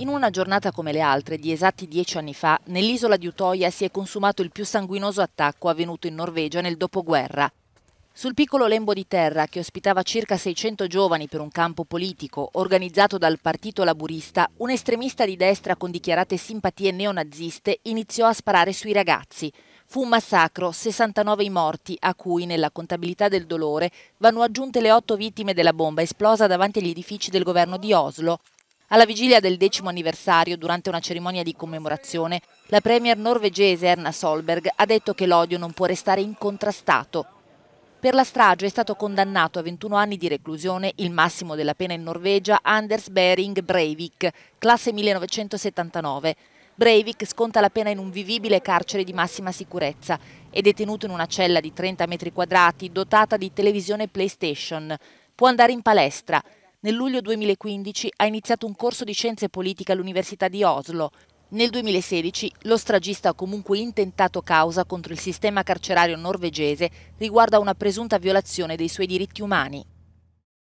In una giornata come le altre di esatti dieci anni fa, nell'isola di Utoia si è consumato il più sanguinoso attacco avvenuto in Norvegia nel dopoguerra. Sul piccolo lembo di terra, che ospitava circa 600 giovani per un campo politico organizzato dal partito laburista, un estremista di destra con dichiarate simpatie neonaziste iniziò a sparare sui ragazzi. Fu un massacro, 69 i morti, a cui, nella contabilità del dolore, vanno aggiunte le otto vittime della bomba esplosa davanti agli edifici del governo di Oslo, alla vigilia del decimo anniversario, durante una cerimonia di commemorazione, la premier norvegese Erna Solberg ha detto che l'odio non può restare incontrastato. Per la strage è stato condannato a 21 anni di reclusione, il massimo della pena in Norvegia, Anders Bering Breivik, classe 1979. Breivik sconta la pena in un vivibile carcere di massima sicurezza. È detenuto in una cella di 30 metri quadrati dotata di televisione PlayStation. Può andare in palestra. Nel luglio 2015 ha iniziato un corso di scienze politiche all'Università di Oslo. Nel 2016 lo stragista ha comunque intentato causa contro il sistema carcerario norvegese riguardo a una presunta violazione dei suoi diritti umani.